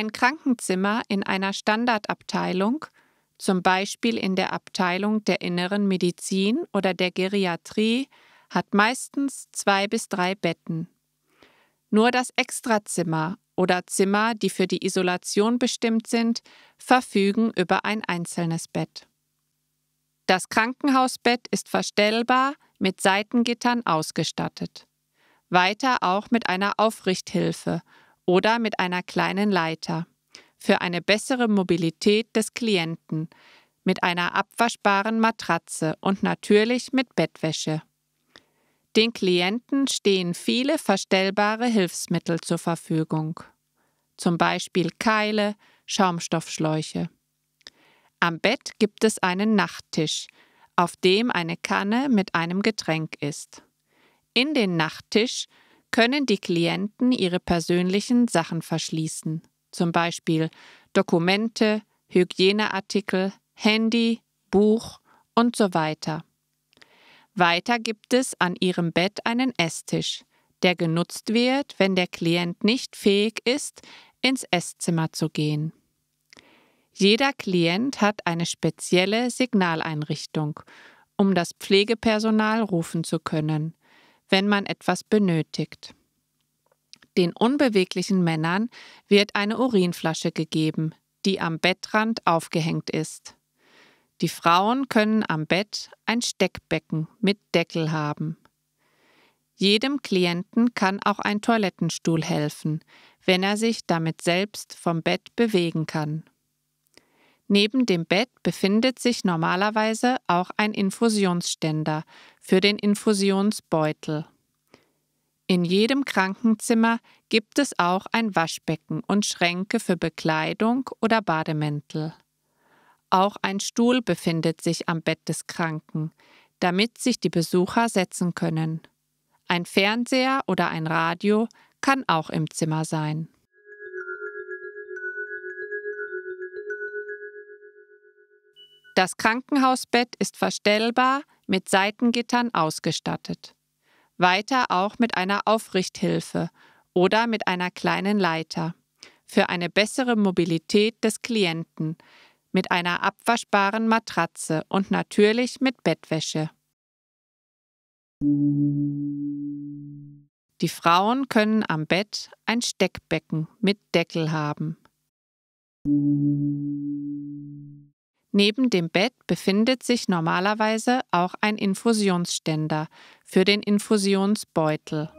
ein Krankenzimmer in einer Standardabteilung, zum Beispiel in der Abteilung der inneren Medizin oder der Geriatrie, hat meistens zwei bis drei Betten. Nur das Extrazimmer oder Zimmer, die für die Isolation bestimmt sind, verfügen über ein einzelnes Bett. Das Krankenhausbett ist verstellbar mit Seitengittern ausgestattet. Weiter auch mit einer Aufrichthilfe oder mit einer kleinen Leiter für eine bessere Mobilität des Klienten, mit einer abwaschbaren Matratze und natürlich mit Bettwäsche. Den Klienten stehen viele verstellbare Hilfsmittel zur Verfügung, zum Beispiel Keile, Schaumstoffschläuche. Am Bett gibt es einen Nachttisch, auf dem eine Kanne mit einem Getränk ist. In den Nachttisch können die Klienten ihre persönlichen Sachen verschließen, zum Beispiel Dokumente, Hygieneartikel, Handy, Buch und so weiter. Weiter gibt es an ihrem Bett einen Esstisch, der genutzt wird, wenn der Klient nicht fähig ist, ins Esszimmer zu gehen. Jeder Klient hat eine spezielle Signaleinrichtung, um das Pflegepersonal rufen zu können, wenn man etwas benötigt. Den unbeweglichen Männern wird eine Urinflasche gegeben, die am Bettrand aufgehängt ist. Die Frauen können am Bett ein Steckbecken mit Deckel haben. Jedem Klienten kann auch ein Toilettenstuhl helfen, wenn er sich damit selbst vom Bett bewegen kann. Neben dem Bett befindet sich normalerweise auch ein Infusionsständer für den Infusionsbeutel. In jedem Krankenzimmer gibt es auch ein Waschbecken und Schränke für Bekleidung oder Bademäntel. Auch ein Stuhl befindet sich am Bett des Kranken, damit sich die Besucher setzen können. Ein Fernseher oder ein Radio kann auch im Zimmer sein. Das Krankenhausbett ist verstellbar mit Seitengittern ausgestattet. Weiter auch mit einer Aufrichthilfe oder mit einer kleinen Leiter für eine bessere Mobilität des Klienten, mit einer abwaschbaren Matratze und natürlich mit Bettwäsche. Die Frauen können am Bett ein Steckbecken mit Deckel haben. Neben dem Bett befindet sich normalerweise auch ein Infusionsständer für den Infusionsbeutel.